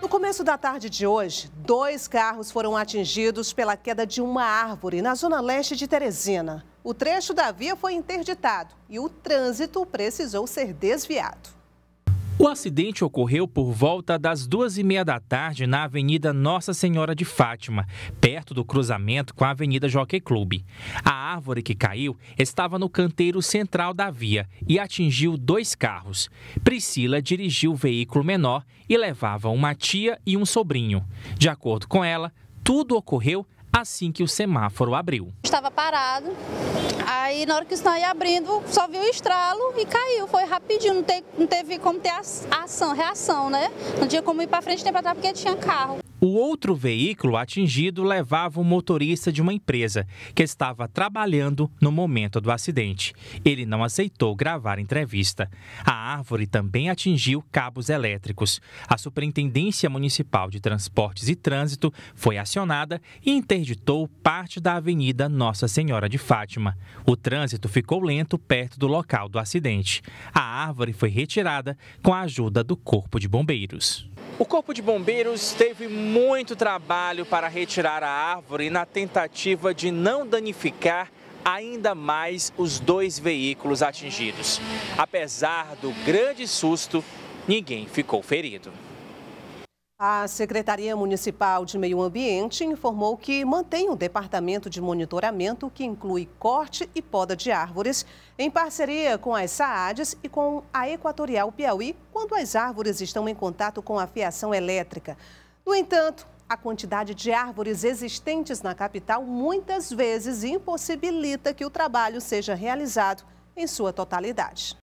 No começo da tarde de hoje, dois carros foram atingidos pela queda de uma árvore na zona leste de Teresina. O trecho da via foi interditado e o trânsito precisou ser desviado. O acidente ocorreu por volta das duas e meia da tarde na Avenida Nossa Senhora de Fátima, perto do cruzamento com a Avenida Jockey Club. A árvore que caiu estava no canteiro central da via e atingiu dois carros. Priscila dirigiu o veículo menor e levava uma tia e um sobrinho. De acordo com ela, tudo ocorreu assim que o semáforo abriu. Estava parado, aí na hora que o sinal ia abrindo, só viu o estralo e caiu. Foi rapidinho, não, teve, não teve como ter ação, reação, né? Não tinha como ir para frente nem para trás porque tinha carro. O outro veículo atingido levava o motorista de uma empresa que estava trabalhando no momento do acidente. Ele não aceitou gravar entrevista. A árvore também atingiu cabos elétricos. A Superintendência Municipal de Transportes e Trânsito foi acionada e interditou parte da Avenida Nossa Senhora de Fátima. O trânsito ficou lento perto do local do acidente. A árvore foi retirada com a ajuda do Corpo de Bombeiros. O Corpo de Bombeiros teve muito trabalho para retirar a árvore na tentativa de não danificar ainda mais os dois veículos atingidos. Apesar do grande susto, ninguém ficou ferido. A Secretaria Municipal de Meio Ambiente informou que mantém um departamento de monitoramento que inclui corte e poda de árvores, em parceria com as SAADs e com a Equatorial Piauí, quando as árvores estão em contato com a fiação elétrica. No entanto, a quantidade de árvores existentes na capital muitas vezes impossibilita que o trabalho seja realizado em sua totalidade.